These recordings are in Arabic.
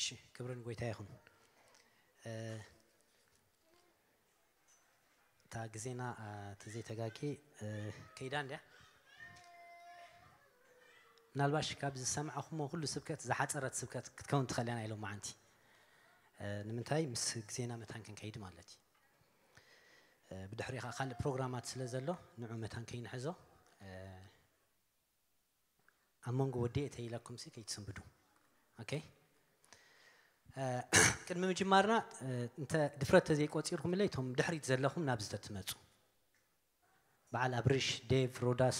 እሺ ክብርን ጎይታ ይሁን። ታግዜና ትዜ ተጋጌ ከይዳ እንድያ ምናልባሽ ካብ ዝሰምዐኹሞ ኩሉ ስብከት ዝሓፀረት ስብከት ክትከውን ትኽእል ኢና ኢሎም መዓንቲ ንምንታይ ምስ ግዜና መታን ክንከይድ ማለት እዩ ብድሕሪ ከዓ ካልእ ፕሮግራማት ስለ ዘሎ ንዑ መታን ከይንሕዞ ኣብ መንጎ ወዲእ እተይለኩም ሲ ከይትስንብዱ ኦኬ ቅድሚ ምጅማርና እንተ ድፍረት ተዘይቆፂርኩምለ እቶም ድሕሪት ዘለኹም ናብ ዝተትመፁ በዓል ኣብርሽ ዴቭ ሮዳስ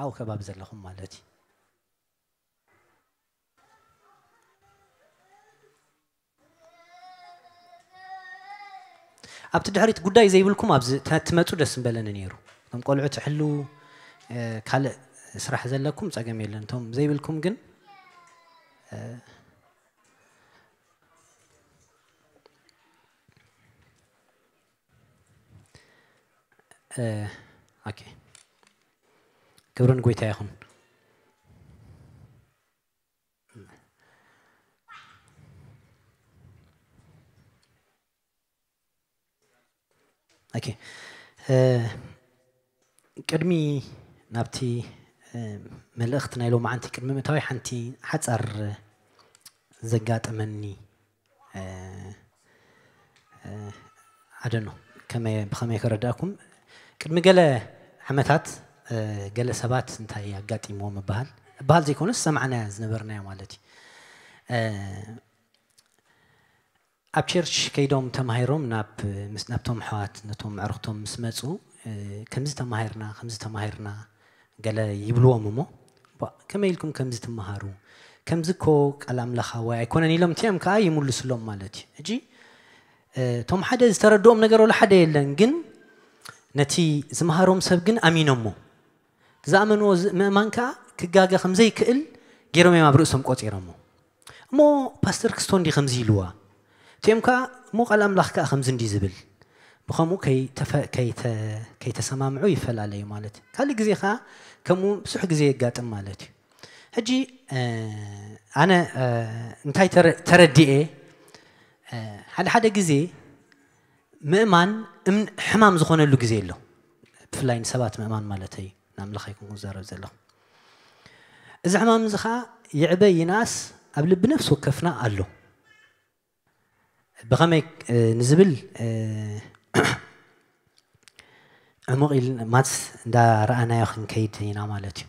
ኣብኡ ከባቢ ዘለኹም ማለት እዩ ኣብቲ ድሕሪት ጉዳይ ዘይብልኩም ኣብዚ ትመፁ ደስ ንበለኒ ነይሩ እቶም ቆልዑት ሕሉ ካልእ ስራሕ ዘለኩም ፀገም የለን እቶም ዘይብልኩም ግን آه، اوكي كبرون قويتا يخون اوكي آه، كدمي نبتي آه، ملختنا لو ما انت كدمي متاي حنتي حصر زقات مني ا ادنو كما بخما يكرداكم ቅድሚ ገለ ዓመታት ገለ ሰባት እንታይ ኣጋጢምዎ ምበሃል በሃል ዘይኮነስ ሰማዕና ዝነበርናዮ ማለት እዩ ኣብ ቸርች ከይዶም ተማሂሮም ናብቶም ኣሕዋት ነቶም ኣዕርክቶም ምስ መፁ ከምዚ ተማሂርና ከምዚ ተማሂርና ገለ ይብልዎም እሞ ከመይ ኢልኩም ከምዚ ትመሃሩ ከምዚ ኮ ቃል ኣምላኽ ወይ ኣይኮነን ኢሎም እቲኦም ከዓ ይምልስሎም ማለት እዩ እጂ እቶም ሓደ ዝተረድኦም ነገር ብሎ ሓደ የለን ግን نتي زمهارهم سبقن أمينهم زامن ومانكا كجاجا خمزي كل جيرهم ما برؤسهم قط يرمو مو باستر كستون دي خمزي لوا تيمكا مو قال أملاخ خمزن دي زبل بخمو كي تف كي ت كي تسمامعو يفل عليه مالت كل جزي خا كمو بسح جزي قات مالت هجي آه أنا آه انتاي تر تردي إيه آه حد حد جزي ምእማን ሕማም ዝኾነሉ ግዜ ኣሎ ብፍላይ ንሰባት ምእማን ማለት እዩ ናብ ምልኻ ይኩም ክዛረብ ዘለኹ እዚ ሕማም እዚ ከዓ ይዕበ ይናኣስ ኣብ ልቢ ነፍሲ ወከፍና ኣሎ ብኸመይ ንዝብል ዕሙቕ ኢል ማት እንዳረኣናዮ ክንከይድ ኢና ማለት እዩ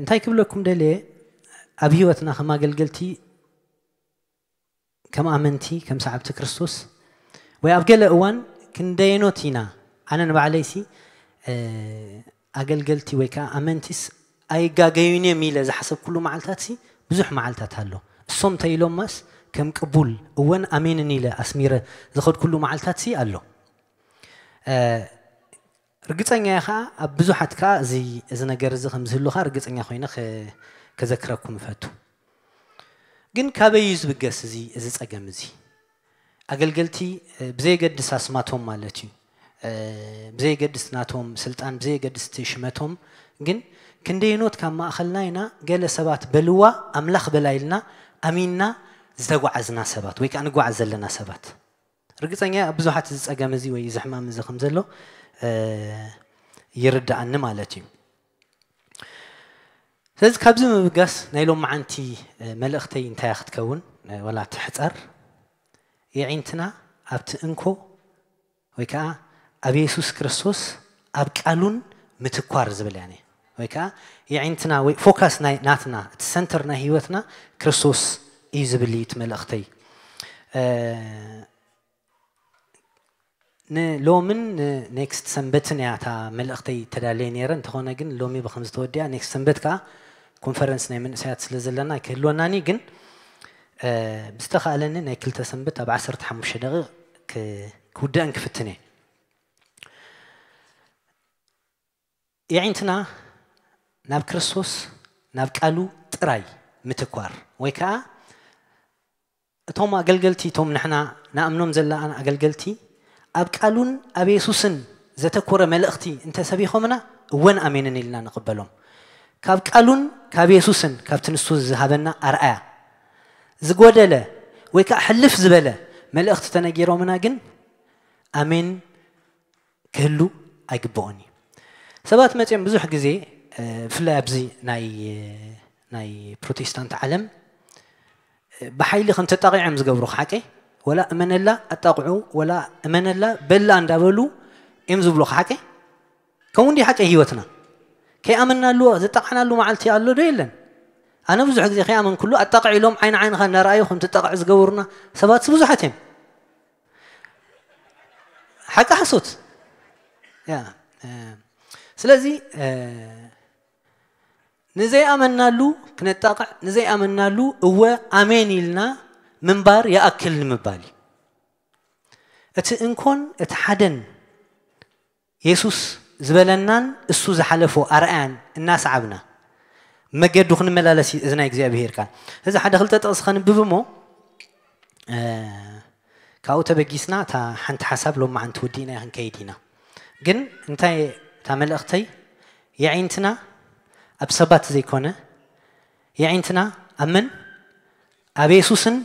እንታይ ክብለኩም ደልየ ኣብ ሂወትና ከም ኣገልገልቲ ከም ኣመንቲ ከም ሰዓብቲ ክርስቶስ ኣብ ገለ እዋን ክንደየኖት ኢና ኣነ ንባዕለይቲ ኣገልገልቲ ወይ ከዓ ኣመንቲስ ኣይጋገዩን እዮም ኢለ ዝሓሰብ ኩሉ መዓልታት ሲ ብዙሕ መዓልታት ኣሎ እሶም እንተኢሎም ማስ ከም ቅቡል እወን ኣሜንን ኢለ ኣስሚረ ዝኸድ ኩሉ መዓልታት ሲ ኣሎ እርግፀኛ ከዓ ኣብ ብዙሓት ከዓ እዚ እዚ ነገር እዚ ከም ዝህሉካ እርግፀኛ ኮይነ ከዘክረኩም ይፈቱ ግን ካበይ እዩ ዝብገስ እዚ እዚ ፀገም እዚ ኣገልገልቲ ብዘየገድስ ኣስማቶም ማለት እዩ ብዘየገድስ ናቶም ስልጣን ብዘየገድስቲ ሽመቶም ግን ክንደይኖት ካብ ማእኸልና ኢና ገለ ሰባት በልዋ ኣምላኽ በላ ኢልና ኣሚንና ዝተጓዓዝና ሰባት ወይ ከዓ ንጓዓዝ ዘለና ሰባት ርግፀኛ ብዙሓት እዚ ፀገም እዚ ወይ እዚ ሕማም እዚ ከም ዘሎ ይርዳእኒ ማለት እዩ ስለዚ ካብዚ ምብጋስ ናይሎም መዓንቲ መልእኽተይ እንታይ ክትከውን ወላ ትሕፀር የዒንትና ኣብቲ እንኮ ወይ ከዓ ኣብ የሱስ ክርስቶስ ኣብ ቃሉን ምትኳር ዝብል ያ ወይ ከዓ የዒንትና ወይ ፎካስ ናይ ናትና እቲ ሰንተር ናይ ሂወትና ክርስቶስ እዩ ዝብል እዩ መልእኽተይ ንሎምን ንኔክስት ሰንበትን እያ እታ መልእኽተይ ተዳለየ ነይረ እንተኾነ ግን ሎሚ ብከምዝተወዲያ ኔክስት ሰንበት ከዓ ኮንፈረንስ ናይ መንእሰያት ስለ ዘለና ክህልወናኒ ግን ብዝተኽኣለኒ ናይ ክልተ ሰንበት ኣብ 15 ደቂቕ ክውዳእን ክፍትን እየ የዒንትና ናብ ክርስቶስ ናብ ቃሉ ጥራይ ምትኳር ወይ ከዓ እቶም ኣገልገልቲ እቶም ንሕና ንኣምኖም ዘለና ኣገልገልቲ ኣብ ቃሉን ኣብ የሱስን ዘተኮረ መልእኽቲ እንተሰቢኾምና እውን ኣሜንን ኢልና ንቕበሎም ካብ ቃሉን ካብ የሱስን ካብቲ ንሱ ዝሃበና ኣርኣያ زغودله ويك حلف زبله ملخت تنغيرو منا كن امين كلو اكبوني سبات متيم بزح غزي فلابزي ناي ناي بروتستانت عالم بحيلي خنت تطقع ام زغبرو حقي ولا امن لا اطقعو ولا امن لا بلا اندابلو ام زبلو حقي كون دي حقي هيوتنا كي امننا لو زتقنا لو معلتي قالو ديلن دي أنا بزح ذي خيام من كله أتقع لهم عين عين خلنا رأيهم تتقع زقورنا سبات بزحتهم حتى حسوت يا آه. سلازي آه. نزي أمنا له كنتقع نزي أمنا له هو أمين لنا منبار يأكل المبالي أت إنكون أتحدن يسوس زبلنان السوز حلفو أرآن الناس عبنا መገዱ ክንመላለስ እዩ እዚ ናይ እግዚኣብሄር ቃል እዚ ሓደ ክልተ ጥቕስ ከንብብ እሞ ካብኡ ተበጊስና እታ ሓንቲ ሓሳብ ሎማ ሓንቲ ወዲእና ክንከይድ ኢና ግን እንታይ እታ መልእኽተይ የዒንትና ኣብ ሰባት ዘይኮነ የዒንትና ኣብ መን ኣብ የሱስን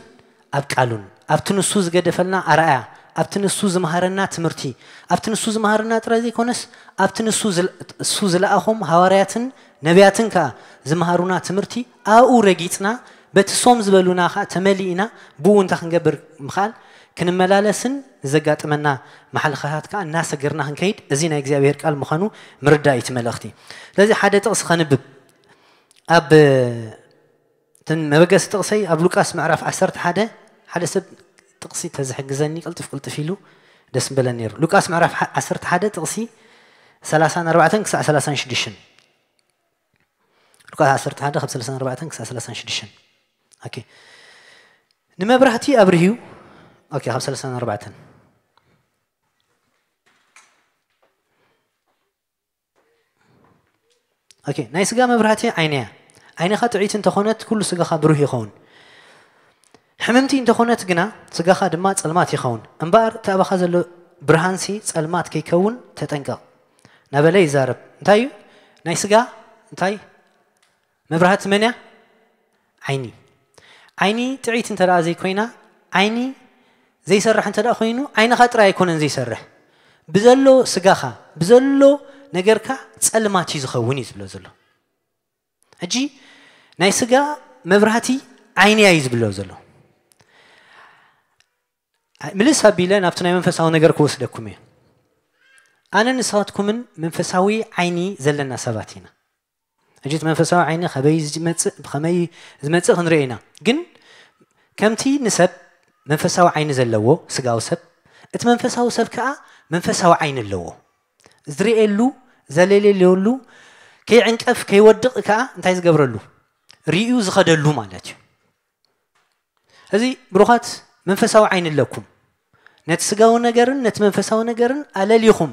ኣብ ቃሉን ኣብቲ ንሱ ዝገደፈልና ኣርኣያ ኣብቲ ንሱ ዝመሃረና ትምህርቲ ኣብቲ ንሱ ዝመሃረና ጥረ ዘይኮነስ ኣብቲ ንሱ ዝለኣኹም ሃዋርያትን ነቢያትን ከዓ ዝመሃሩና ትምህርቲ ኣብኡ ረጊፅና በቲ ሶም ዝበሉና ከዓ ተመሊእና ብኡ እንታይ ክንገብር ምኽኣል ክንመላለስን ዘጋጥመና ማሓልኻታት ከዓ እናሰገርና ክንከይድ እዚ ናይ እግዚኣብሔር ቃል ምዃኑ ምርዳእ እቲ መልእኽቲ ስለዚ ሓደ ጥቕሲ ከንብብ ኣብ መበገሲ ጥቕሰይ ኣብ ሉቃስ ምዕራፍ 11 ሓደ ሰብ ጥቕሲ ተዝሕግዘኒ ቅልጥፍ ቅልጥፍ ኢሉ ደስ ንበለ ነይሩ ሉቃስ ምዕራፍ 11 ጥቕሲ 34 ክሳብ 36 لقد عسرت حدا خمسة لسان أربعة كسا سلسان شدشن أوكي نمبرهتي أبرهيو أوكي خمسة لسان أربعة أوكي ناي سجا مبرهتي عينيا عيني خا تعيت أنت خونت كل سجا خا بروح يخون حممتي أنت خونت جنا سجا خا دمات سلمات يخون أمبار تابا خزلو برهانسي سلمات كيكون تتنقل نبلي زارب انتايو ناي سجا انتاي መብርሃት መን ዓይኒ ዓይኒ ጥዒት እንተ ዘይኮይና ዓይኒ ዘይሰርሕ እንተ ኮይኑ ዓይንኻ ጥራይ ኣይኮነን ዘይሰርሕ ብዘሎ ስጋኻ ብዘሎ ነገርካ ፀልማት እዩ ዝኸውን እዩ ዝብሎ ዘሎ ሕጂ ናይ ስጋ መብራህቲ ዓይንያ እዩ ዝብሎ ዘሎ ምልስ ኣቢለ ናብቲ ናይ መንፈሳዊ ነገር ክወስደኩም እየ ኣነ ንስኻትኩምን መንፈሳዊ ዓይኒ ዘለና ሰባት ኢና حجيت منفسه عيني خبي زمتس بخمي زمتس خنرينا جن كمتي نسب منفسه عين زلوه سقاو سب ات منفسه وسب كا منفسه عين اللوه زري اللو زليلي اللولو كي عنكف كي ودق كا انت عايز قبر اللو ريو زخد اللو مالت هذي بروخات منفسه عين اللوكم نت سقاو نجرن نت منفسه نجرن على ليخم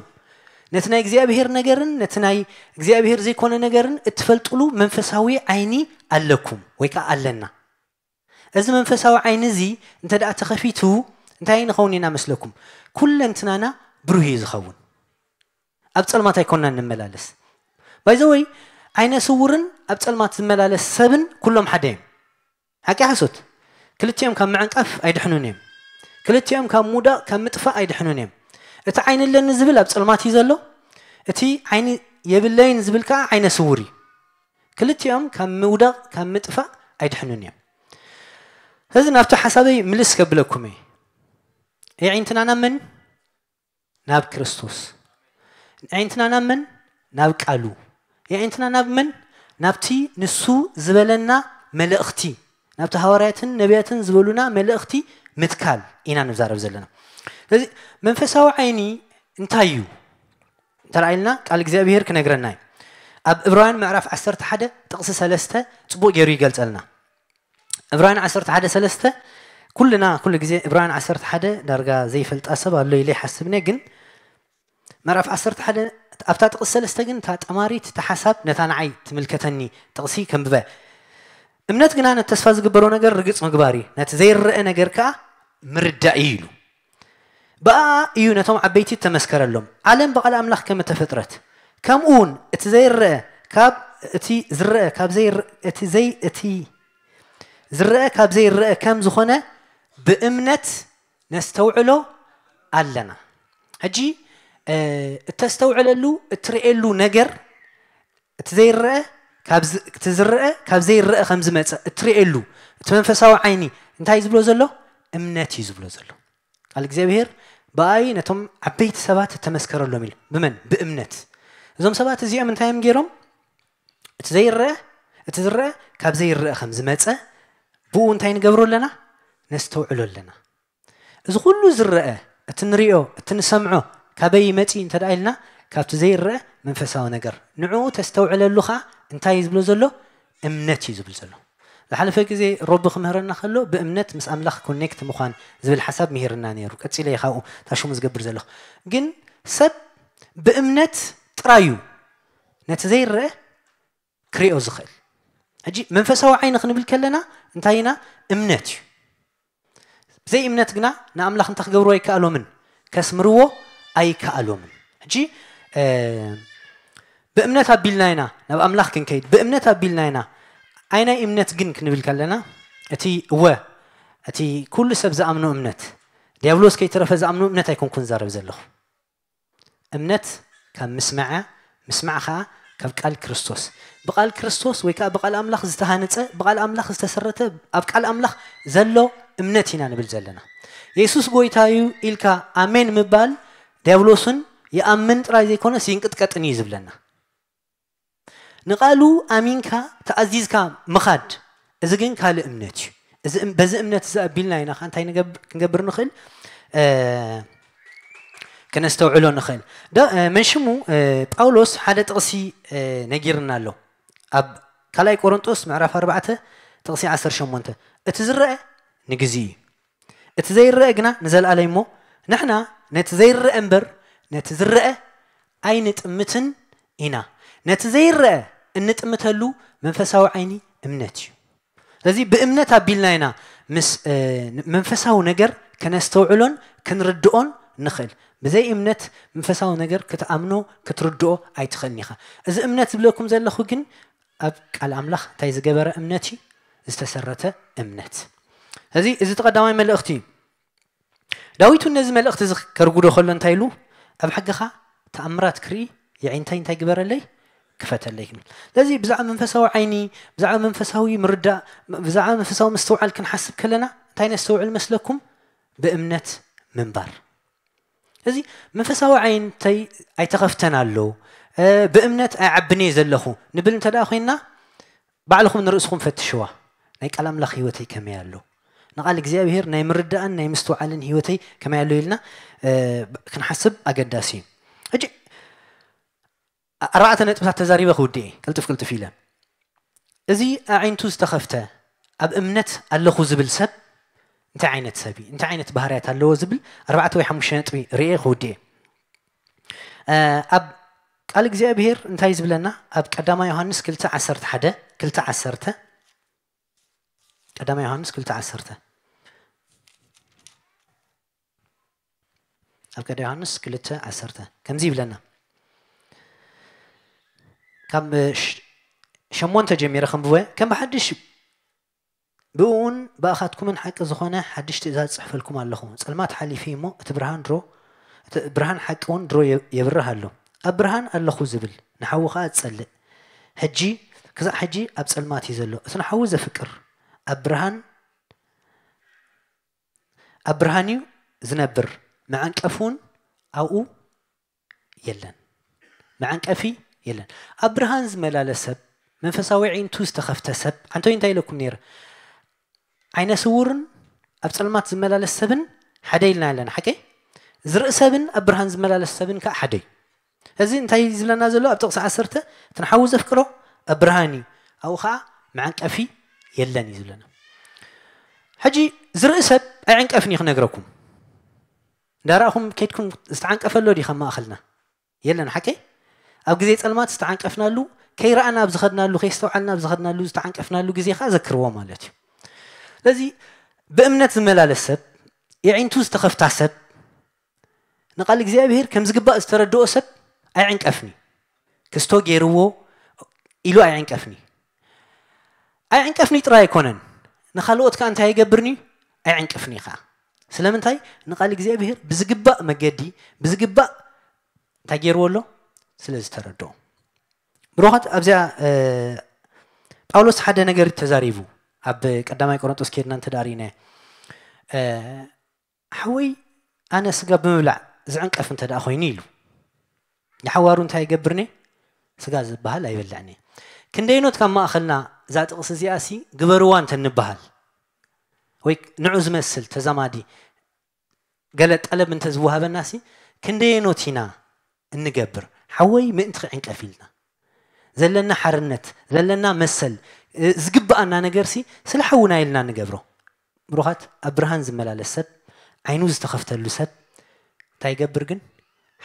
ነቲ ናይ እግዚኣብሄር ነገርን ነቲ ናይ እግዚኣብሄር ዘይኮነ ነገርን እትፈልጥሉ መንፈሳዊ ዓይኒ ኣለኩም ወይ ከዓ ኣለና እዚ መንፈሳዊ ዓይኒ እዚ እንተ ደኣ ተኸፊቱ እንታይ ንኸውን ኢና መስለኩም ኩለንትናና ብሩህ እዩ ዝኸውን ኣብ ፀልማት ኣይኮንና ንመላለስ ባይዘወይ ዓይነ ስውርን ኣብ ፀልማት ዝመላለስ ሰብን ኩሎም ሓደ እዮም ሓቂ ሓሶት ክልቲኦም ካብ ምዕንቃፍ ኣይድሕኑን እዮም ክልቲኦም ካብ ሙዳቕ ካብ ምጥፋእ ኣይድሕኑን እዮም أتى عين اللي نزبل أبص المات يزلو أتى عين يبل اللي نزبل كا عين سوري كل يوم كان مودع كان متفق عيد حنونيا هذا نفتح حسابي ملس قبلكم أي عين تنا نمن ناب كريستوس عين تنا نمن ناب كالو أي عين تنا نمن نبتي نسو زبلنا ملأختي نبتها ورعتن نبيتن زبلنا ملأختي متكال إنا نزار زلنا ስለዚ መንፈሳዊ ዓይኒ እንታይ እዩ እንተረኣይልና ቃል እግዚኣብሄር ክነግረና እዩ ኣብ ዕብራውያን ምዕራፍ 11 ጥቕሲ 3 ፅቡቅ ገይሩ ይገልፀልና ዕብራውያን 11 3 ኩልና ኩሉ ግዜ ዕብራውያን 11 ዳርጋ ዘይፈልጣ ሰብ ኣሎ ኢለ ይሓስብነ ግን ምዕራፍ 11 ኣብታ ጥቕሲ 3 ግን እታ ጠማሪት እታ ሓሳብ ነታ ንዓይ ትምልከተኒ ጥቕሲ ከንብበ እምነት ግና ነቲ ተስፋ ዝግበሮ ነገር ርግፅ ምግባር እዩ ነቲ ዘይረአ ነገር ከዓ ምርዳእ እዩ ኢሉ ብኣ እዩ ነቶም ዓበይቲ ተመስከረሎም ዓለም ብቓል ኣምላኽ ከም ተፈጥረት ከምኡ እውን እቲ ዘይርአ ካብ እቲ ዝርአ ካብ እቲ ዘይ እቲ ዝርአ ካብ ዘይርአ ከም ዝኾነ ብእምነት ነስተውዕሎ ኣለና ሕጂ እተስተውዕለሉ እትርእየሉ ነገር እቲ ዘይርአ እቲ ዝርአ ካብ ዘይርአ ከም ዝመፅእ እትርእየሉ እቲ መንፈሳዊ ዓይኒ እንታይ ዝብሎ ዘሎ እምነት እዩ ዝብሎ ዘሎ ቃል እግዚኣብሔር ብኣይ ነቶም ዓበይቲ ሰባት ተመስከረሎም ኢሉ ብመን ብእምነት እዞም ሰባት እዚኦም እንታይ እዮም ገይሮም እቲ ዘይርአ እቲ ዝርአ ካብ ዘይርአ ከም ዝመፀ ብኡ እንታይ ንገብሮ ኣለና ነስተውዕሎ ኣለና እዚ ኩሉ ዝርአ እቲ ንሪኦ እቲ ንሰምዖ ካበይ መፂ እንተ ደኣ ኢልና ካብቲ ዘይርአ መንፈሳዊ ነገር ንዕኡ ተስተውዕለሉ ከዓ እንታይ እዩ ዝብሎ ዘሎ እምነት እዩ ዝብል ዘሎ لحالف كذي ربو خمهرنا خلو بأمنت مس أملاخ كونكت مخان زبل حساب مهرنا نيرو كتسيلة يخاو تاشو مس قبر زلخ جن سب بأمنت ترايو نتزير كريو زخل هجي من فسوا عين خنو بالكلنا انتاينا أمنت زي أمنت قنا نأملاخ انتخ قبرو أي كألو من كاسمروو أي كألو من هجي أه بأمنتها بيلناينا نبأملاخ كنكيد بأمنتها بيلناينا ኣይናይ እምነት ግን ክንብል ከለና እቲ እወ እቲ ኩሉ ሰብ ዝኣምኖ እምነት ዲያብሎስ ከይተረፈ ዝኣምኖ እምነት ኣይኮንኩን ዛረብ ዘለኹ እምነት ካብ ምስምዐ ምስማዕ ከዓ ካብ ቃል ክርስቶስ ብቃል ክርስቶስ ወይ ከዓ ብቃል ኣምላኽ ዝተሃነፀ ብቃል ኣምላኽ ዝተሰረተ ኣብ ቃል ኣምላኽ ዘሎ እምነት ኢና ንብል ዘለና የሱስ ጎይታ እዩ ኢልካ ኣሜን ምባል ዲያብሎስን ይኣምን ጥራይ ዘይኮነስ ይንቅጥቀጥን እዩ ዝብለና ንቃሉ ኣሚንካ ተኣዚዝካ ምኻድ እዚ ግን ካልእ እምነት እዩ በዚ እምነት እዚ ኣቢልና ኢና እንታይ ክንገብር ንኽእል ክነስተውዕሎ ንኽእል መንሽሙ ጳውሎስ ሓደ ጥቕሲ ነጊርና ኣሎ ኣብ ካልኣይ ቆሮንጦስ ምዕራፍ 4 ጥቕሲ 18 እቲ ዝረአ ንግዜ እዩ እቲ ዘይረአ ግና ንዘለኣለይ እሞ ንሕና ነቲ ዘይረአ እምበር ነቲ ዝረአ ኣይንጥምትን ኢና ነቲ ዘይረአ نتمتلو منفساو عيني امنتي لذي بامنتا بيلناينا مس اه منفساو نجر كنستوعلون كنردون نخل بزي امنت منفساو نجر كتامنو كتردو اي تخنيخا از امنت بلاكم زي الاخو كن اب الاملاخ تايز جبر امنتي استسرت امنت هذي از تقدم من الاختي داويت النزمه الاختي كرغودو خلن تايلو اب حقخا تامرات كري يعني تاين تاي جبر لي كفت عليكم لذي بزعم من فسوا عيني بزعم من فسوا يمرد بزعم من فسوا مستوعى لكن حسب كلنا تاين استوعى المسلكم بأمنة منبر لذي من فسوا عين تي أي تخفتنا له بأمنة أعبني زلخو نبل انت لأخينا بعلكم من رؤسكم فتشوا نيك ألم لخيوتي كما يالو نقال لك زيابهير نايم ردان نايم استوعى لن هيوتي كما يالو يلنا كنحسب أقداسين أربعة نتبسات تزاريبة خودي كلتف كلتف إلى إذي أعين توز تخفت أب أمنت ألا خوزبل سب أنت عينة سبي أنت عينة بهاريات ألا وزبل أربعة توي حموش نتبي ريئ خودي أب قال إزي أبهير أنت عايزب لنا أب قداما يوهانس كلتا عسرت حدا كلتا عسرت قداما يوهانس كلتا عسرت أب قداما يوهانس كلتا عسرت كم زيب لنا كم شمون شمونت رخم خمبوه كم بحدش بون بأخذكم حق زخونة حدش تزاد صحف صحفلكم على خون سأل ما تحلي فيه مو تبرهان رو تبرهان حق حقون رو يبرها له أبرهان الله خزبل نحو خاد سلة هجي كذا حجي أب سلمات يزلو سنحو فكر أبرهان أبرهانيو زنبر معنك أفون أو يلن أفي የለን ኣብ ብርሃን ዝመላለስ ሰብ መንፈሳዊ ዒንቱ ዝተኸፍተ ሰብ ሓንቶ እንታይ ኢለኩም ነይረ ዓይነ ስውርን ኣብ ፀልማት ዝመላለስ ሰብን ሓደ ኢልና ኣለና ሓቂ ዝርኢ ሰብን ኣብ ብርሃን ዝመላለስ ሰብን ከዓ ሓደ እዩ እዚ እንታይ ዝብለና ዘሎ ኣብ ጥቕሲ ዓሰርተ እቲ ንሓዊ ዘፍቅሮ ኣብ ብርሃን እዩ ኣብኡ ከዓ መዓንቀፊ የለን እዩ ዝብለና ሕጂ ዝርኢ ሰብ ኣይዕንቀፍን ይክነግረኩም እንዳረእኹም ከይድኩም ዝተዓንቀፈሎ ዲ ከም ማእኸልና የለን ሓቂ ኣብ ግዜ ፀልማት ዝተዓንቀፍናሉ ከይረኣና ብዝኸድናሉ ከይስተውዓልና ብዝኸድናሉ ዝተዓንቀፍናሉ ግዜ ከዓ ዘክርዎ ማለት እዩ ስለዚ ብእምነት ዝመላለስ ሰብ የዒንቱ ዝተኸፍታ ሰብ ንቓል እግዚኣብሔር ከም ዝግባእ ዝተረድኦ ሰብ ኣይዕንቀፍኒ ክስቶ ገይርዎ ኢሉ ኣይዕንቀፍኒ ኣይዕንቀፍኒ ጥራይ ኣይኮነን ንካልኦት ከዓ እንታይ ይገብርኒ ኣይዕንቅፍኒ ከዓ ስለምንታይ ንቓል እግዚኣብሔር ብዝግባእ መገዲ ብዝግባእ እንታይ ገይርዎ ኣሎ ስለ ዝተረድኦ ብሮኻት ኣብዚኣ ጳውሎስ ሓደ ነገር ተዛሪቡ ኣብ ቀዳማይ ቆሮንጦስ ኬድና እንተዳሪእነ ሓወይ ኣነ ስጋ ብምብላዕ ዝዕንቀፍ እንተ ደኣ ኮይኑ ኢሉ ንሓዋሩ እንታይ ይገብርኒ ስጋ ዝበሃል ኣይበልዕኒ ክንደይኖት ካብ ማእኸልና እዛ ጥቕስ እዚኣ ሲ ግበርዋ እንተንበሃል ወይ ንዑ ዝመስል ተዛማዲ ገለ ጠለብ እንተዝወሃበና ሲ ክንደየኖት ኢና እንገብር ሓወይ ምእንቲ ክዕንቀፍ ኢልና ዘለና ሓርነት ዘለና መሰል ዝግብኣና ነገርሲ ስለ ሓውና ኢልና ንገብሮ ምሩኻት ኣብ ብርሃን ዝመላለስ ሰብ ዓይኑ ዝተኸፍተሉ ሰብ እንታይ ይገብር ግን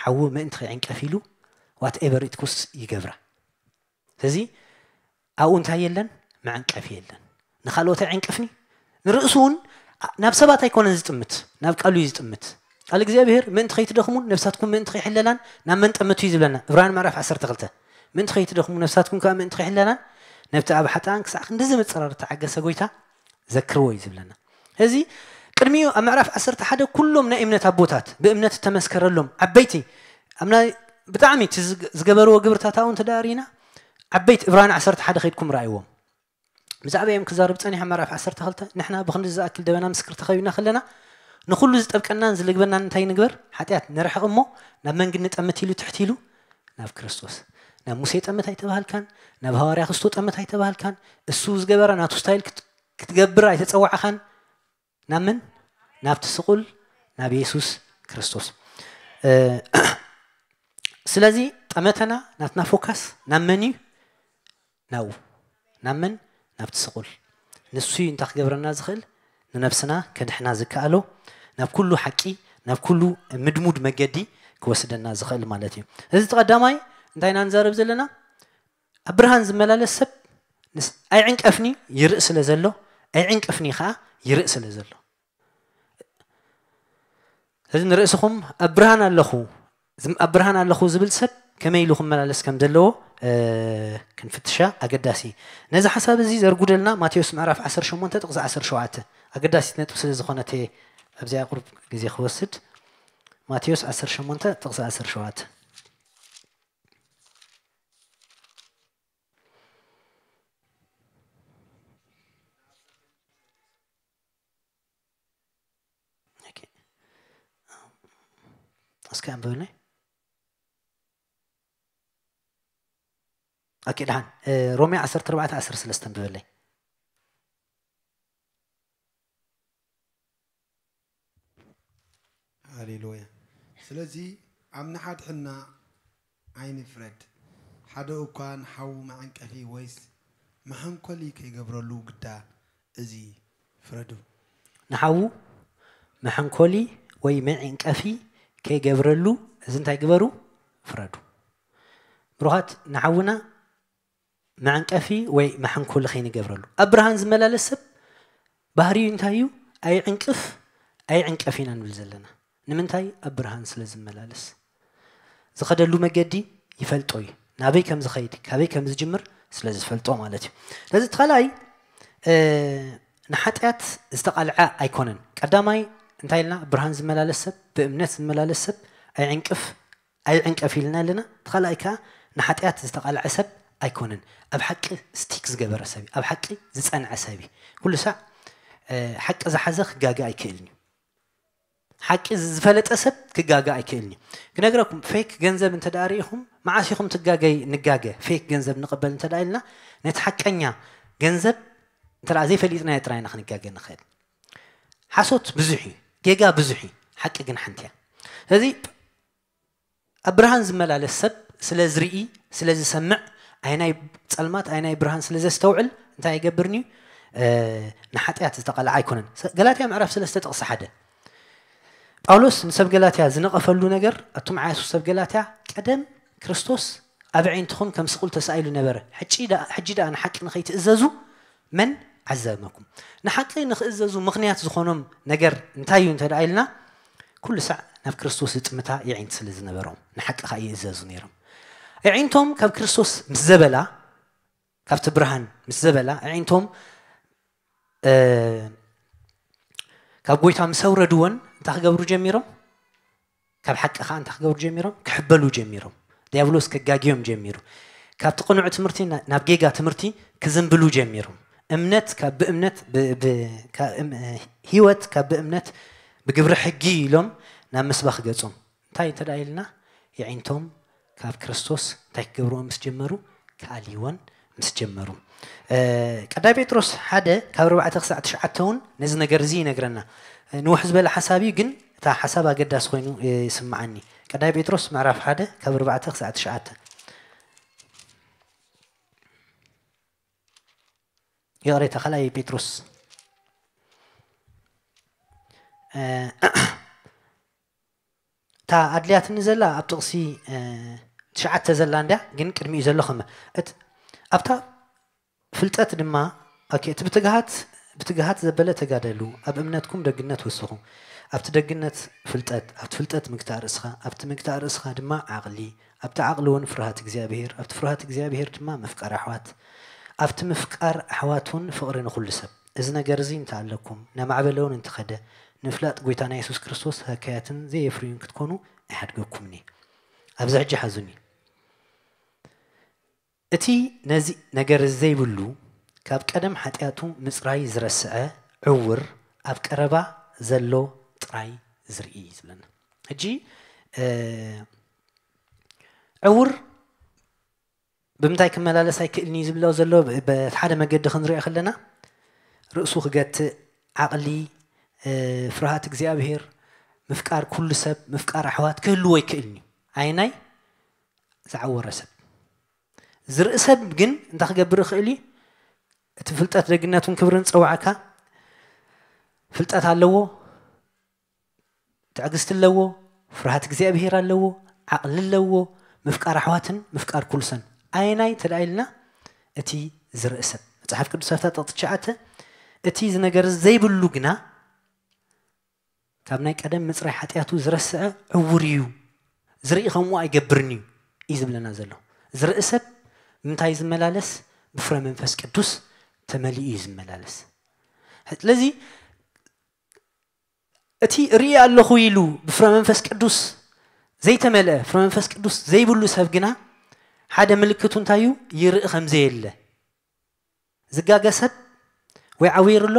ሓዊ ምእንቲ ክዕንቀፍ ኢሉ ዋት ኤቨር ኢትኩስ ይገብራ ስለዚ ኣብኡ እንታይ የለን መዕንቀፍ የለን ንካልኦት ኣይዕንቀፍኒ ንርእሱ እውን ናብ ሰባት ኣይኮነን ዝጥምት ናብ ቃሉ እዩ ዝጥምት قال اغزابير من تخي تدخمون نفساتكم من تخي حللان نعم من تمتو يزبلنا ابراهيم معرف 10 تغلته من تخي تدخمون نفساتكم كما من تخي حللان نبت ابا حتى انكس ندز مصرار تعقس غويتا ذكروا يزبلنا هذه قدميو معرف 10 حدا كلهم نا امنه ابوتات بامنه تمسكر لهم عبيتي امنا بتعمي زغبروا غبرتاتاون تدارينا عبيت ابراهيم 10 حدا خيتكم رايوهم مزعبه يمكن زارب تاني معرف 10 تغلته نحنا بخنز اكل دبنا مسكر تخيونا خلنا ንኩሉ ዝጠብቀናን ዝልግበናን እንታይ ንግበር ሓጢኣት ንርሕቕ እሞ ናብ መንገዲ ንጠምት ኢሉ ትሕቲ ኢሉ ናብ ክርስቶስ ናብ ሙሴ ጠመት ኣይተባሃልካን ናብ ሃዋርያ ክርስቶ ጠመት ኣይተባሃልካን እሱ ዝገበረ ናቱ ስታይል ክትገብር ኣይተፀዋዕኻን ናብ ምን ናብቲ ስቁል ናብ የሱስ ክርስቶስ ስለዚ ጠመተና ናትና ፎካስ ናብ መን እዩ ናብኡ ናብ መን ናብቲ ስቁል ንሱ እንታይ ክገብረና ዝኽእል ننفسنا كدحنا زكالو ناب كلو حكي ناب كلو مدمود مجدي كوسدنا زخل مالتي هذا تقدماي داينا نزرب زلنا أبرهان زملا لسب نس أي عنك أفني يرأس لزلو أي عنك أفني خا يرأس لزلو هذا نرأسهم أبرهان اللهو زم أبرهان اللهو زبل سب كما يلوهم ملا لسكم دلو كنفتشا أقداسي نزح حساب زي زرقودلنا ما تيوس معرف عسر شو منتج عسر شو عته أقداسي نتو سلز خانته أبزي أقرب جزي خوست ماتيوس أسر شمونتا تغزى أسر شوات أسكن بوني أكيد عن رومي عصر تربعة عصر سلستن بوني ሃሌሉያ ስለዚ ኣብ ንሓድ ሕና ዓይኒ ፍረድ ሓደ እኳ ንሓዊ መዓንቀፊ ወይስ መሐንኮሊ ከይገብረሉ ግዳ እዚ ፍረዱ ንሓዉ መሐንኮሊ ወይ መዕንቀፊ ከይገብረሉ እዚ እንታይ ግበሩ ፍረዱ ብሩኻት ንሓውና መዕንቀፊ ወይ መሐንኮሊ ከይንገብረሉ ኣብ ብርሃን ዝመላለስ ሰብ ባህርዩ እንታይ እዩ ኣይዕንቅፍ ኣይዕንቀፍ ኢና ንብል ዘለና ንምንታይ ኣብ ብርሃን ስለ ዝመላለስ ዝኸደሉ መገዲ ይፈልጦ እዩ ናበይ ከም ዝኸይድ ካበይ ከም ዝጅምር ስለ ዝፈልጦ ማለት እዩ ነዚ እቲ ካልኣይ ንሓጢኣት ዝተቓልዐ ኣይኮነን ቀዳማይ እንታይ ኢልና ብርሃን ዝመላለስ ሰብ ብእምነት ዝመላለስ ሰብ ኣይዕንቅፍ ኣይዕንቀፍ ኢልና ኣለና እቲ ካልኣይ ከዓ ንሓጢኣት ዝተቓልዐ ሰብ ኣይኮነን ኣብ ሓቂ ስቲክ ዝገበረ ሰብ እዩ ኣብ ሓቂ ዝፀንዐ ሰብ እዩ ኩሉ ሳዕ ሓቂ ዝሓዘ ክጋጋ ኣይክእልን እዩ حق زفلت أسب كجاجا أكلني كنقرأكم فيك جنزب أنت داريهم معاشكم تجاجي نجاجة فيك جنزب نقبل أنت دارينا نتحكينا جنزب ترى زي فليتنا يتراين نخن نجاجي نخيل حسوت بزحي جيجا بزحي حق جن حنتيا هذي أبرهان زملا للسب سلزرئي سلزسمع عيناي ጸልማት سلز استوعل أنت ዘስተውዕል እንታይ ይገብርኒ ንሓጢኣት عايكونن قالت يا معرف ሰለስተ ጥቕሲ ሓደ ጳውሎስ ንሰብ ገላትያ ዝነቐፈሉ ነገር ኣቶም ዓያሱ ሰብ ገላትያ ቀደም ክርስቶስ ኣብ ዓይንትኹም ከም ስቑል ተሳኢሉ ነበረ ሕጂ ደኣ ንሓቂ ንኸይትእዘዙ መን ዓዘብመኩም ንሓቂ ንክእዘዙ ምክንያት ዝኾኖም ነገር እንታይ እዩ እንተደኣ ኢልና ኩሉ ሳዕ ናብ ክርስቶስ ዝጥምታ የዒንት ስለ ዝነበሮም ንሓቂ ከዓ ይእዘዙ ነይሮም ኣዒንቶም ካብ ክርስቶስ ምስ ዘበላ ካብቲ ብርሃን ምስ ዘበላ ኣዒንቶም ካብ ጎይታ ምስ ኣውረድዎን እንታይ ክገብሩ ጀሚሮም ካብ ሓቂ ከዓ እንታይ ክገብሩ ጀሚሮም ክሕበሉ ጀሚሮም ዲያብሎስ ከጋግዮም ጀሚሩ ካብቲ ቅኑዕ ትምህርቲ ናብ ጌጋ ትምህርቲ ክዝምብሉ ጀሚሮም እምነት ካብ ብእምነት ሂወት ካብ ብእምነት ብግብሪ ሕጊ ኢሎም ናብ ምስባኽ ገጾም እንታይ እንተዳ ኢልና የዒንቶም ካብ ክርስቶስ እንታይ ክገብርዎ ምስ ጀመሩ ካልይወን ምስ ጀመሩ ቀዳይ ጴጥሮስ ሓደ ካብ 4 ክሳዕ ትሽዓተ እውን ነዚ ነገር እዚ ይነግረና نوحز بلا حسابي جن تا حسابا قد أسخوين يسمعني كان هاي بيتروس معرف حاده كبر بعد تقصى أتشعات يا ريت خلاي بيتروس تا أدليات نزلا أبتقصي تشعات زلاندا جن كرمي زلخمة أت أبتا فلتات دما أوكي تبتقهات ብትግሃት ዘበለ ተጋደሉ ኣብ እምነትኩም ደግነት ወስኹ ኣብቲ ደግነት ፍልጠት ኣብቲ ፍልጠት ምግታእ ርእስኻ ኣብቲ ምግታእ ርእስኻ ድማ ዓቕሊ ኣብቲ ዓቕሊ እውን ፍርሃት እግዚኣብሄር ኣብቲ ፍርሃት እግዚኣብሄር ድማ ምፍቃር ኣሕዋት ኣብቲ ምፍቃር ኣሕዋት እውን ፍቕሪ ንኩሉ ሰብ እዚ ነገር እዚ እንተሃለኩም ናማዕበለ እውን እንትኸደ ንፍላጥ ጎይታ ናይ የሱስ ክርስቶስ ሃካያትን ዘየፍርዩን ክትኮኑ ኣይሓድገኩምኒ ኣብዚ ሕጂ ሓዙኒ እቲ ነዚ ነገር ዘይብሉ كاب قدم حتياتو مصراي زرسعة عور أب كربا زلو تراي زرئي زبلن هجي أه... عور بمتاي كمالا لساي كإلني زبلو زلو بحادة ما قد خنري أخلنا رؤسو خقات عقلي أه... فرهات زيابهير مفكار كل سب مفكار أحوات كلو يكإلني عيني زعور سب زرئ سب جن انت خقبر خيلي እቲ ፍልጠት ደግነቱን ክብርን ፀዋዕካ ፍልጠት ኣለዎ ትዕግስቲ ኣለዎ ፍርሃት እግዚኣብሄር ኣለዎ ዓቕሊ ኣለዎ ምፍቃር ኣሕዋትን ምፍቃር ኩልሰን ኣየናይ ተዳ ኢልና እቲ ዝርኢ ሰብ መፅሓፍ ቅዱሳታ ጠቕቲ ትሽዓተ እቲ ዝነገር ዘይብሉ ግና ካብ ናይ ቀደም ምፅራይ ሓጢኣቱ ዝረስዐ ዕውር እዩ ዝርኢ ከምኡ ኣይገብርን እዩ እዩ ዝብለና ዘሎ ዝርኢ ሰብ ምንታይ ዝመላለስ ብፍረ መንፈስ ቅዱስ ተመሊኡ እዩ ዝመላለስ ስለዚ እቲ ርኢ ኣለኹ ኢሉ ብፍረ መንፈስ ቅዱስ ዘይተመልአ ፍረ መንፈስ ቅዱስ ዘይብሉ ሰብ ግና ሓደ ምልክቱ እንታይ እዩ ይርኢ ከምዘየለ ዝጋገ ሰብ ወይ ዓዊር ኣሎ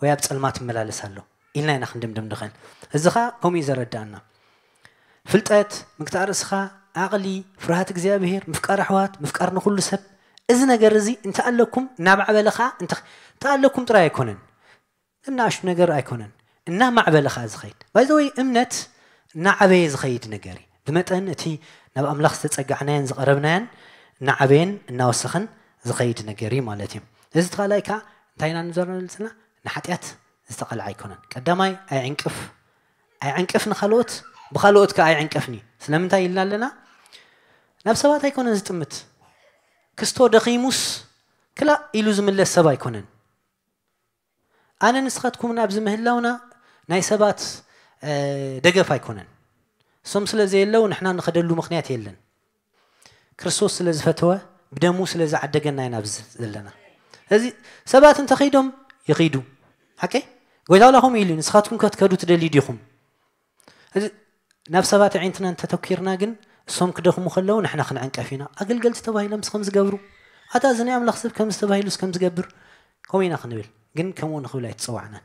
ወይ ኣብ ፀልማት ይመላለስ ኣሎ ኢልና ኢና ክንድምድም ንኽእል እዚ ከዓ ከምኡ እዩ ዘረዳእና ፍልጠት ምግታእ ርእስኻ ዓቕሊ ፍርሃት እግዚኣብሄር ምፍቃር ኣሕዋት ምፍቃር ንኩሉ ሰብ إذن نجر زي أنت قال لكم نام عبلا خا أنت قال لكم ترى يكونن إن عش نجر يكونن إن نام عبلا خا زخيت بس هو إمنة نعبي زخيت نجري بمتن تي نبقى ملخص تسجعنا زقربنا نعبين نوسخن زخيت نجري مالتي إذا تقال لك تاينا نزور السنة نحتيات استقل عيكونن قدامي أي عنكف أي عنكف نخلوت بخلوت كأي عنكفني سلمت هاي لنا نفس وقت هيكون زتمت كستو دقيموس كلا إلو الله سبا يكونن أنا نسختكم نابز مهلاونا ناي سبات دقف يكونن سم الله ونحنا نخدر له مخنيات يلن كرسوس سلز فتوى بدمو سلز عدقنا نابز لنا هذي سبات انت خيدهم يخيدو حكي قلت لهم إلي نسختكم كتكدو تدلي ديهم نفس سبات عينتنا انت تكيرنا قن سوم كدخمو خلو نحنا خنعنك عفينا أقل قلت تباهي لمس خمس قبرو أتا زني أملاخ سب كمس تباهي لس كمس قبر كوينا خنبل قن كمون خبلا يتصوعنا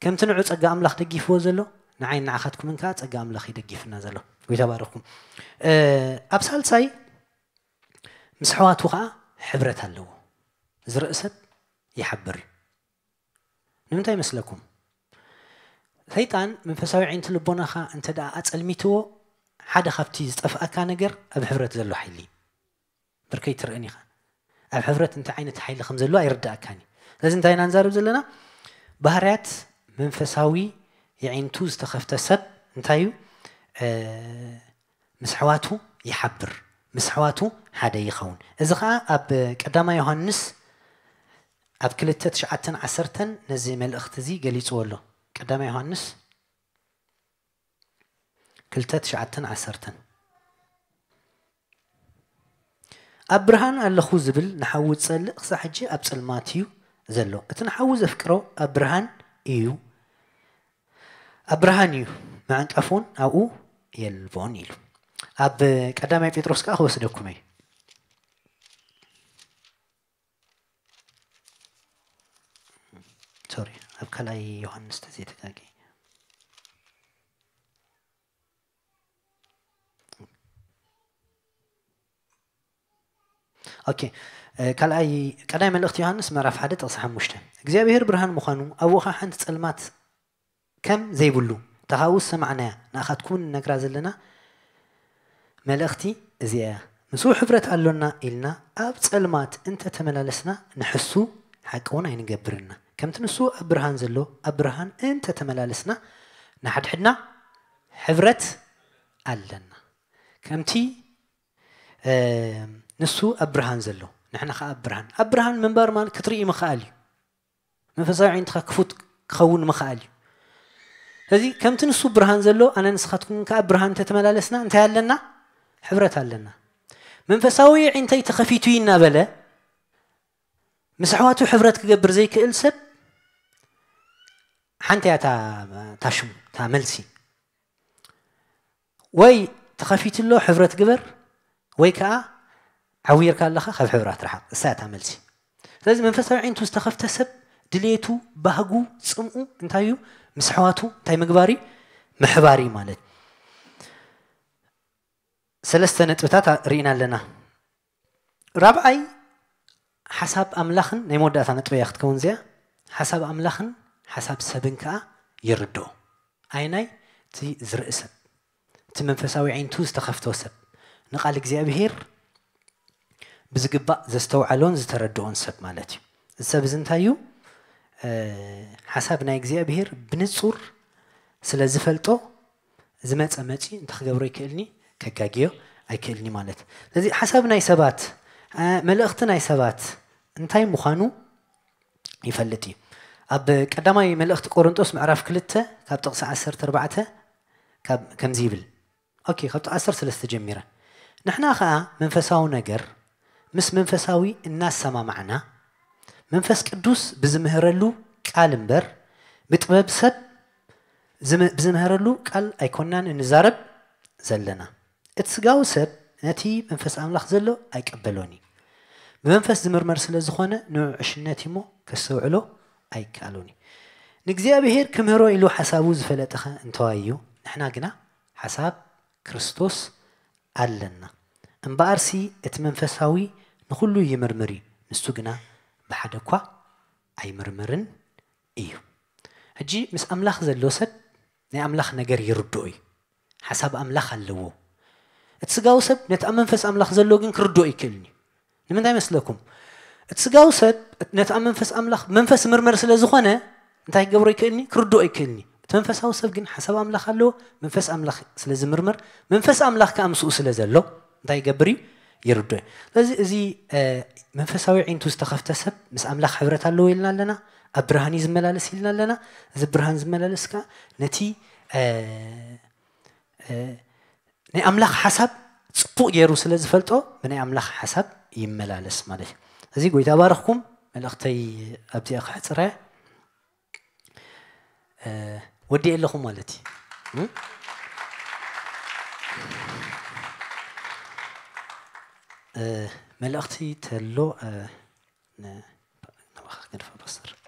كم تنعو تقا أملاخ دقي فوزلو نعين نعخاتكم من كات أقا أملاخ يدقي فينا زلو ويتباركم أبسال ساي مسحوات وقع حبرة اللو زرق سب يحبر ንምንታይ ይመስለኩም ሰይጣን መንፈሳዊ ዓይነቲ ልቦናኻ እንተ ደኣ ኣፀልሚትዎ حدا خفتي زطفأك نجر أبي حفرة زلو حيلي بركي ترأني خا أبي حفرة أنت عينة حيل خمس زلو أيرد أكاني لازم تاين أنزارو زلنا بهرات من فساوي يعين توز تخفت سب نتايو أه مسحواته يحبر مسحواته هذا يخون إذا خا أب قدام يوحنس أب كل تتشعتن عسرتن نزيم الأختزي قال يتولو قدام يوحنس ክልተ ትሽዓተን ዓሰርተን ኣብ ብርሃን ኣለኹ ዝብል ንሓዊ ዝፀልእ ክሳብ ሕጂ ኣብ ፅልማት እዩ ዘሎ እቲ ንሓዊ ዘፍቅሮ ኣብ ብርሃን እዩ ኣብ ብርሃን እዩ ምዕንቀፍ እውን ኣብኡ የልቦን ኢሉ ኣብ ቀዳማይ ጴጥሮስ ከዓ ክወስደኩም እዩ ሶሪ ኣብ ካልኣይ ዮሃንስ ተዘይተጋጊ ኦኬ ካልኣይ ቀዳይ መልእክቲ ዮሃንስ ምዕራፍ ሓደ ጥቕሲ ሓሙሽተ እግዚኣብሔር ብርሃን ምዃኑ ኣብኡ ኸ ሓንቲ ፀልማት ከም ዘይብሉ ተኻውስ ሰማዕናያ ንኣኻትኩምን ነግራ ዘለና መልእኽቲ እዚኣ ምስኡ ሕብረት ኣሎና ኢልና ኣብ ፀልማት እንተተመላለስና ንሕሱ ሓቂ እውን ኣይንገብርና ከምቲ ንሱ ኣብ ብርሃን ዘሎ ኣብ ብርሃን እንተተመላለስና ንሓድሕድና ሕብረት ኣለና ከምቲ نسو أبرهان زلو نحن خا أبرهان أبرهان من بار مال كتري مخالي من فزاعي انت كفوت خون مخالي هذي كم تنسو أبرهان زلو أنا نسختكم كأبرهان تتملا لسنا انت هلنا حبرة لنا من فساوي انت تخفيتوين بلا مسحواتو حفرتك قبر زي كالسب حنت تا تاشم تا وي تخافيت له حفرة قبر وي كا ዓዊርካ ኣለኻ ካብ ሕብራ ትረሓቕ እሳ እታ መልሲ ስለዚ መንፈሳዊ ዒንቱ ዝተኸፍተ ሰብ ድሌቱ ባህጉ ፅምኡ እንታይ እዩ ምስ ኣሕዋቱ እንታይ ምግባር እዩ ምሕባር እዩ ማለት ሰለስተ ነጥብታት ርኢና ኣለና ራብዓይ ሓሳብ ኣምላኽን ናይ መወዳእታ ነጥበ እያ ክትከውን እዚኣ ሓሳብ ኣምላኽን ሓሳብ ሰብን ከዓ ይርድኦ ኣይናይ እቲ ዝርኢ ሰብ እቲ መንፈሳዊ ዒንቱ ዝተኸፍቶ ሰብ ንቓል እግዚኣብሄር بزقبا زستو علون زتردون سب مالتي السبب زنتايو أه حسب نايجزي أبهر بنصور سلازفلتو زمات أماتي انت خجوري كلني كجاجيو أي كلني مالت لذي حسب نايسبات أه ملأخت نايسبات انتاي مخانو يفلتي أب كدما ملأخت كورنتوس معرف كلتة كاب تقص عسر تربعته كاب كم زيبل أوكي خبط عسر سلست جميرة نحنا خا من فساو نجر ምስ መንፈሳዊ እናሰማማዕና መንፈስ ቅዱስ ብዝምህረሉ ቃል እምበር ብጥበብ ሰብ ብዝምህረሉ ቃል ኣይኮንናን እንዛረብ ዘለና እቲ ስጋዊ ሰብ ነቲ መንፈስ ኣምላኽ ዘሎ ኣይቀበሎን እዩ ብመንፈስ ዝምርመር ስለ ዝኾነ ንውዕሽነት እሞ ከስተውዕሎ ኣይከኣሎን እዩ ንእግዚኣብሔር ክምህሮ ኢሉ ሓሳቡ ዝፈለጠኸ እንተዋዩ ንሕና ግና ሓሳብ ክርስቶስ ኣለና እምበኣርሲ እቲ መንፈሳዊ ንኩሉ ይምርምር እዩ ንሱ ግና ብሓደ እኳ ኣይምርምርን እዩ ሕጂ ምስ ኣምላኽ ዘሎ ሰብ ናይ ኣምላኽ ነገር ይርድኦ እዩ ሓሳብ ኣምላኽ ኣለዎ እቲ ስጋዊ ሰብ ነቲ ኣብ መንፈስ ኣምላኽ ዘለዎ ግን ክርድኦ ይክእልን እዩ ንምንታይ ይመስለኩም እቲ ስጋዊ ሰብ ነቲ ኣብ መንፈስ ኣምላኽ መንፈስ ምርምር ስለ ዝኾነ እንታይ ገብሮ ይክእልኒ ክርድኦ ይክእልኒ እቲ መንፈሳዊ ሰብ ግን ሓሳብ ኣምላኽ ኣለዎ መንፈስ ኣምላኽ ስለ ዝምርምር መንፈስ ኣምላኽ ከዓ ምስኡ ስለ ዘሎ እንታይ ይገብር እዩ يردو لذي ازي منفساوي عين توز تخفت سب مس املاك حبرت اللو يلنا لنا ابرهاني زملالس يلنا لنا ازي برهان زملالس كا نتي ني املاك حسب تسبو يرو سلز فلتو من املاك حسب يملالس مالي ازي قوي تباركم ملاقتي ابدي اخحت رأي ودي اللهم مالتي Thank you. آه، ملأختي تهلو آه، نوخا غير بصر